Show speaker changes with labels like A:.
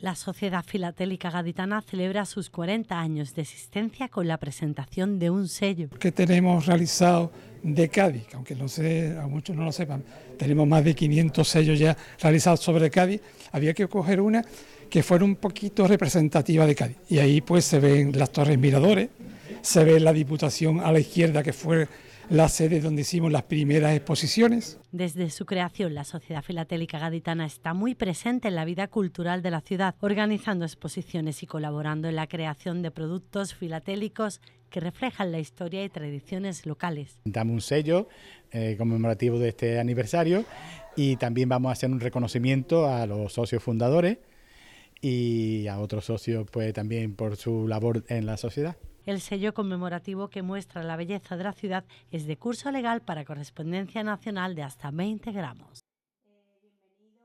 A: La Sociedad Filatélica Gaditana celebra sus 40 años de existencia con la presentación de un sello.
B: Que tenemos realizado de Cádiz, aunque no sé, a muchos no lo sepan, tenemos más de 500 sellos ya realizados sobre Cádiz. Había que coger una que fuera un poquito representativa de Cádiz. Y ahí pues se ven las torres miradores, se ve la Diputación a la izquierda, que fue la sede donde hicimos las primeras
A: exposiciones. Desde su creación, la Sociedad Filatélica Gaditana está muy presente en la vida cultural de la ciudad, organizando exposiciones y colaborando en la creación de productos filatélicos que reflejan la historia y tradiciones locales.
C: Damos un sello eh, conmemorativo de este aniversario y también vamos a hacer un reconocimiento a los socios fundadores y a otros socios pues también por su labor en la sociedad.
A: El sello conmemorativo que muestra la belleza de la ciudad es de curso legal para correspondencia nacional de hasta 20 gramos.